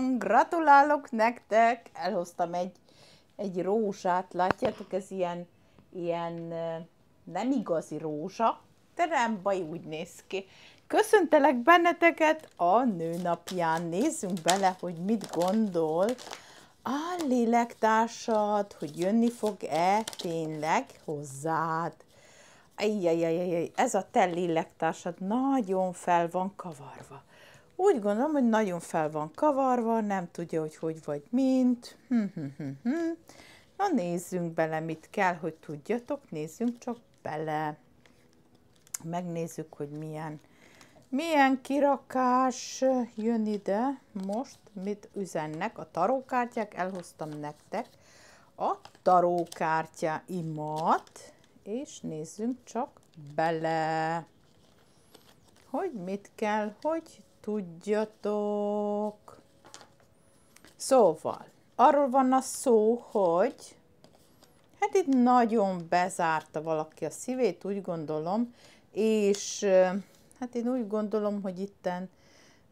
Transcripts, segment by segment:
van, gratulálok nektek! Elhoztam egy, egy rózsát, látjátok, ez ilyen, ilyen nem igazi rózsa, de nem baj, úgy néz ki. Köszöntelek benneteket a nőnapján. Nézzünk bele, hogy mit gondol a lélektársad, hogy jönni fog-e tényleg hozzád. Ajjajajajaj, ez a te lélektársad nagyon fel van kavarva. Úgy gondolom, hogy nagyon fel van kavarva, nem tudja, hogy hogy vagy mint. Hm, hm, hm, Na nézzünk bele, mit kell, hogy tudjatok, nézzünk csak bele. Megnézzük, hogy milyen, milyen kirakás jön ide most, mit üzennek. A tarókártyák, elhoztam nektek a tarókártyáimat, és nézzünk csak bele, hogy mit kell, hogy tudjatok. Szóval, arról van a szó, hogy hát itt nagyon bezárta valaki a szívét, úgy gondolom, és hát én úgy gondolom, hogy itten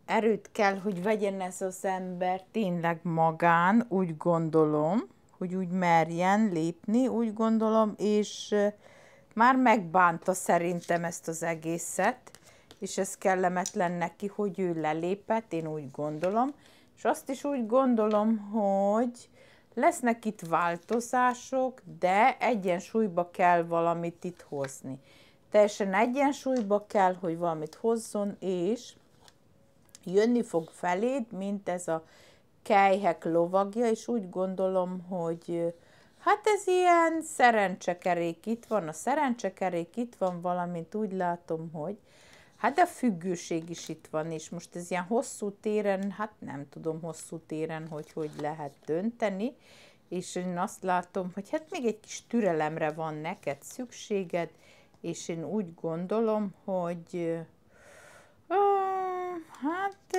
erőt kell, hogy vegyen ez az ember tényleg magán, úgy gondolom, hogy úgy merjen lépni, úgy gondolom, és már megbánta szerintem ezt az egészet, és ez kellemetlen neki, hogy ő lelépett, én úgy gondolom. És azt is úgy gondolom, hogy lesznek itt változások, de egyensúlyba kell valamit itt hozni. Teljesen egyensúlyba kell, hogy valamit hozzon, és jönni fog feléd, mint ez a kejhek lovagja, és úgy gondolom, hogy hát ez ilyen szerencsekerék, itt van a szerencsekerék, itt van, valamint úgy látom, hogy Hát de a függőség is itt van, és most ez ilyen hosszú téren, hát nem tudom hosszú téren, hogy hogy lehet dönteni, és én azt látom, hogy hát még egy kis türelemre van neked szükséged, és én úgy gondolom, hogy hát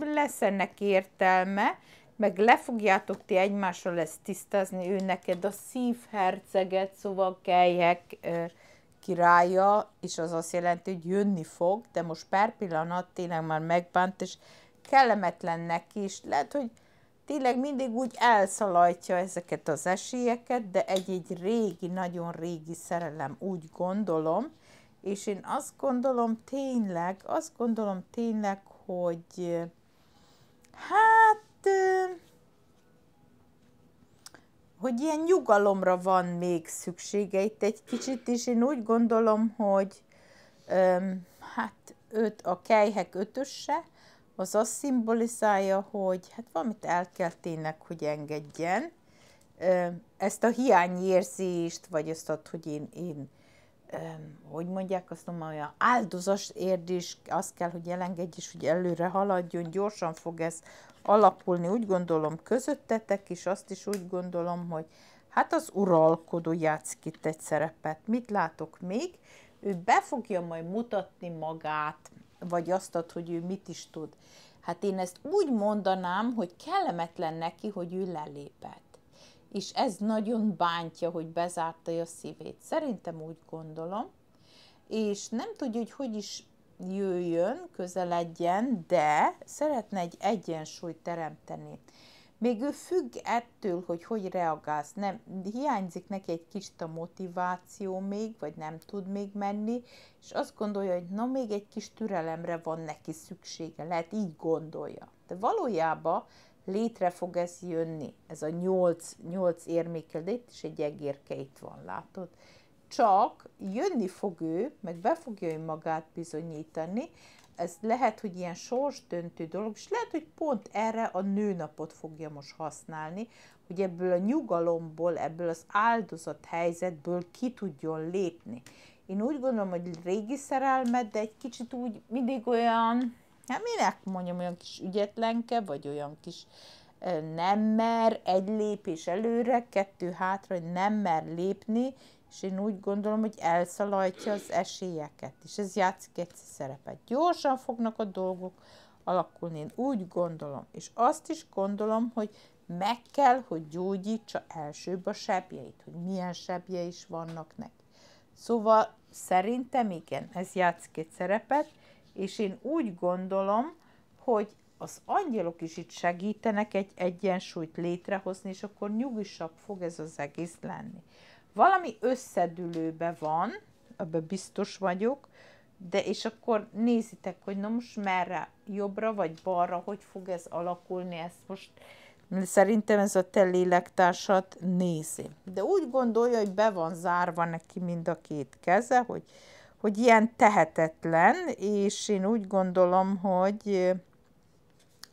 lesz ennek értelme, meg le fogjátok ti egymással ezt tisztázni, ő neked a szívherceget, szóval kelljek királya, és az azt jelenti, hogy jönni fog, de most pár pillanat tényleg már megbánt, és kellemetlen neki is. Lehet, hogy tényleg mindig úgy elszalajtja ezeket az esélyeket, de egy-egy régi, nagyon régi szerelem, úgy gondolom, és én azt gondolom tényleg, azt gondolom tényleg, hogy hát hogy ilyen nyugalomra van még szüksége itt egy kicsit, és én úgy gondolom, hogy öm, hát öt, a kejhek ötöse, az azt szimbolizálja, hogy hát valamit el kell tényleg, hogy engedjen. ezt a hiányérzést, vagy ezt, ott, hogy én, én hogy mondják, azt mondom, olyan áldozas érdés, azt kell, hogy elengedj, és hogy előre haladjon, gyorsan fog ez Alapulni úgy gondolom közöttetek is, azt is úgy gondolom, hogy hát az uralkodó játszik itt egy szerepet. Mit látok még? Ő be fogja majd mutatni magát, vagy azt, ad, hogy ő mit is tud. Hát én ezt úgy mondanám, hogy kellemetlen neki, hogy ő lelépett. És ez nagyon bántja, hogy bezárta a szívét. Szerintem úgy gondolom. És nem tudja, hogy hogy is jöjjön, közeledjen, de szeretne egy egyensúlyt teremteni. Még ő függ ettől, hogy hogy reagálsz. Nem, hiányzik neki egy kicsit a motiváció még, vagy nem tud még menni, és azt gondolja, hogy na még egy kis türelemre van neki szüksége. Lehet így gondolja. De valójában létre fog ez jönni. Ez a nyolc, nyolc érmékel, de itt is egy egérke itt van, látod? csak jönni fog ő, meg be fogja ő magát bizonyítani, ez lehet, hogy ilyen sorsdöntő dolog, és lehet, hogy pont erre a nőnapot fogja most használni, hogy ebből a nyugalomból, ebből az áldozat helyzetből ki tudjon lépni. Én úgy gondolom, hogy régi szerelmed, de egy kicsit úgy mindig olyan, hát minek mondjam, olyan kis ügyetlenke, vagy olyan kis nem mer egy lépés előre, kettő hátra, hogy nem mer lépni, és én úgy gondolom, hogy elszalajtja az esélyeket, és ez játszik egy szerepet. Gyorsan fognak a dolgok alakulni, én úgy gondolom, és azt is gondolom, hogy meg kell, hogy gyógyítsa elsőbb a sebjeit, hogy milyen sebje is vannak neki. Szóval szerintem igen, ez játszik egy szerepet, és én úgy gondolom, hogy az angyalok is itt segítenek egy egyensúlyt létrehozni, és akkor nyugisabb fog ez az egész lenni valami összedülőbe van, ebbe biztos vagyok, de és akkor nézitek, hogy na most merre, jobbra vagy balra, hogy fog ez alakulni, ezt most szerintem ez a te lélektársat nézi. De úgy gondolja, hogy be van zárva neki mind a két keze, hogy, hogy ilyen tehetetlen, és én úgy gondolom, hogy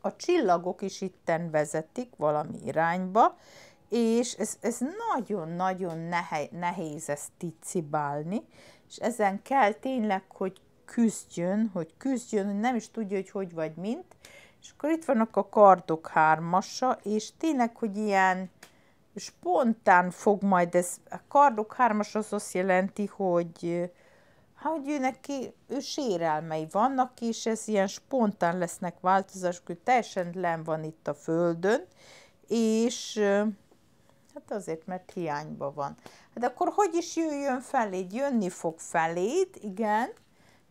a csillagok is itten vezetik valami irányba, és ez, ez nagyon-nagyon nehéz ezt ticibálni, és ezen kell tényleg, hogy küzdjön, hogy küzdjön, hogy nem is tudja, hogy hogy vagy mint, és akkor itt vannak a kardok hármasa, és tényleg, hogy ilyen spontán fog majd ez, a kardok hármas az azt jelenti, hogy hogy ő neki, ő sérelmei vannak, és ez ilyen spontán lesznek változások, hogy teljesen len van itt a földön, és Hát azért, mert hiányban van. Hát akkor hogy is jöjjön feléd? Jönni fog feléd, igen.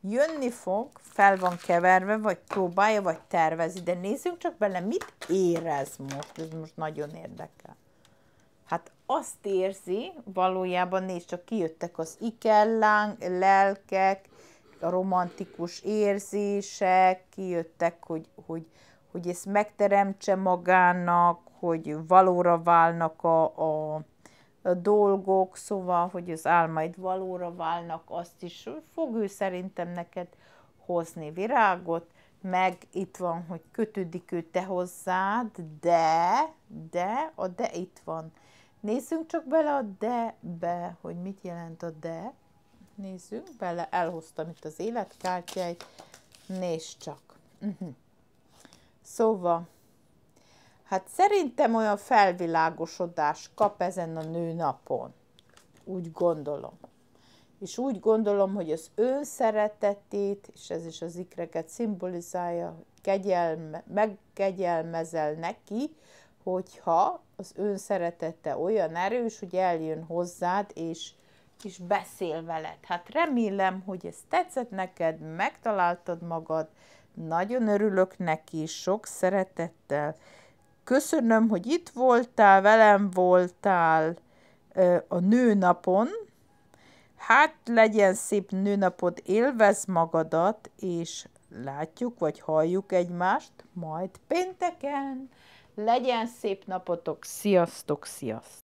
Jönni fog, fel van keverve, vagy próbálja, vagy tervezi, de nézzünk csak bele, mit érez most, ez most nagyon érdekel. Hát azt érzi, valójában nézd, csak kijöttek az ikellánk, lelkek, a romantikus érzések, kijöttek, hogy, hogy, hogy ezt megteremtse magának, hogy valóra válnak a, a, a dolgok, szóval, hogy az álmaid valóra válnak, azt is fog ő szerintem neked hozni virágot, meg itt van, hogy kötődik ő te hozzád, de, de, a de itt van. Nézzünk csak bele a de-be, hogy mit jelent a de. Nézzünk bele, elhoztam itt az életkártyáit, nézd csak. Uh-huh. Szóval, Hát szerintem olyan felvilágosodás kap ezen a nőnapon. Úgy gondolom. És úgy gondolom, hogy az önszeretetét, és ez is az ikreket szimbolizálja, kegyelme, megkegyelmezel neki, hogyha az önszeretete olyan erős, hogy eljön hozzád, és, és beszél veled. Hát remélem, hogy ez tetszett neked, megtaláltad magad, nagyon örülök neki, sok szeretettel, Köszönöm, hogy itt voltál, velem voltál a nőnapon. Hát legyen szép nőnapod, élvez magadat, és látjuk vagy halljuk egymást majd pénteken. Legyen szép napotok, sziasztok, sziasztok!